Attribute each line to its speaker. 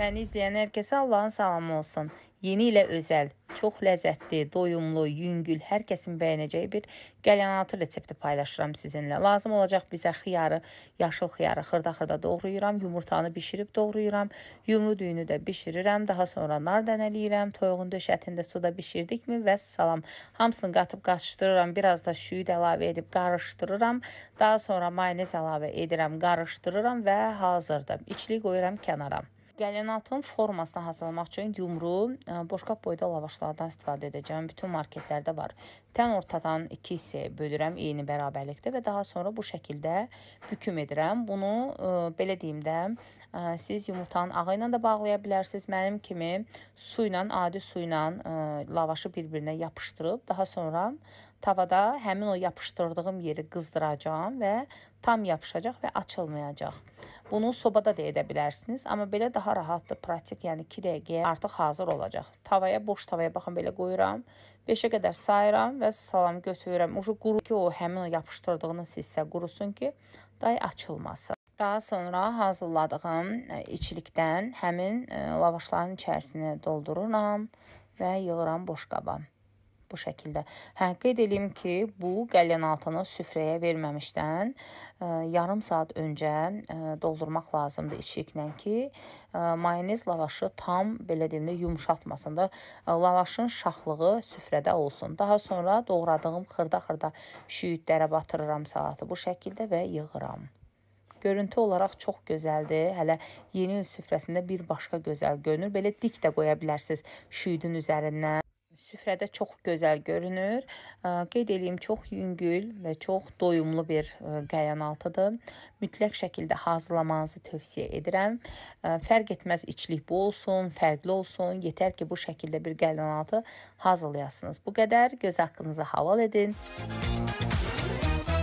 Speaker 1: Məni izləyən hər kəsə Allahın salamı olsun. Yeni ilə özəl, çox ləzzətli, doyumlu, yüngül, hər kəsin bəyənəcəyi bir qəlyanatı resepti paylaşıram sizinlə. Lazım olacaq bizə xiyarı, yaşıl xiyarı xırda-xırda doğrayıram, yumurtanı bişirib doğrayıram, yumru düyünü də bişirirəm, daha sonra nar dənəliyirəm, toyuğun döşətində suda bişirdikmi və salam. Hamısını qatıb qaçışdırıram, biraz da şüyüd əlavə edib qarışdırıram, daha sonra mayonez əlavə edirəm, qarışdırıram və hazırdır. İçli qoyuram kənara. Gəlinatın formasını hazırlamaq üçün yumru e, boşqab boyda lavaşlardan istifadə edəcəm. Bütün marketlərdə var. Tən ortadan iki hissəyə bölürəm eyni bərabərlikdə və daha sonra bu şəkildə büküm edirəm. Bunu e, belə deyim də e, siz yumurtanın ağı ilə də bağlaya bilərsiniz. Mənim kimi su ilə, adi su ilə lavaşı bir-birinə yapışdırıb daha sonra tavada həmin o yapışdırdığım yeri qızdıracağam və tam yapışacaq və açılmayacaq. Bunu sobada da edə bilərsiniz, amma belə daha rahatdır, pratik, yəni 2 dəqiqəyə artıq hazır olacaq. Tavaya, boş tavaya baxın belə qoyuram. 5-ə qədər sayıram və salamı götürürəm. Uşu quru ki, o həmin o yapışdırdığınız hissə qurusun ki, day açılmasın. Daha sonra hazırladığım e, içlikdən həmin e, lavaşların içərisinə doldururam və yığıram boş qaba bu şəkildə. Hə, qeyd edeyim ki, bu qəlyanaltını süfrəyə verməmişdən ə, e, yarım saat öncə ə, e, doldurmaq lazımdır içliklə ki, ə, e, mayonez lavaşı tam belə deyim də yumşaltmasın da lavaşın şaxlığı süfrədə olsun. Daha sonra doğradığım xırda-xırda şiyüdlərə batırıram salatı bu şəkildə və yığıram. Görüntü olaraq çox gözəldir. Hələ yeni il süfrəsində bir başqa gözəl görünür. Belə dik də qoya bilərsiniz şüyüdün üzərindən süfrədə çox gözəl görünür. Qeyd edeyim, çox yüngül və çox doyumlu bir qəlyanaltıdır. Mütləq şəkildə hazırlamanızı tövsiyə edirəm. Fərq etməz içlik bu olsun, fərqli olsun, yetər ki, bu şəkildə bir qəlyanaltı hazırlayasınız. Bu qədər göz haqqınızı halal edin. Müzik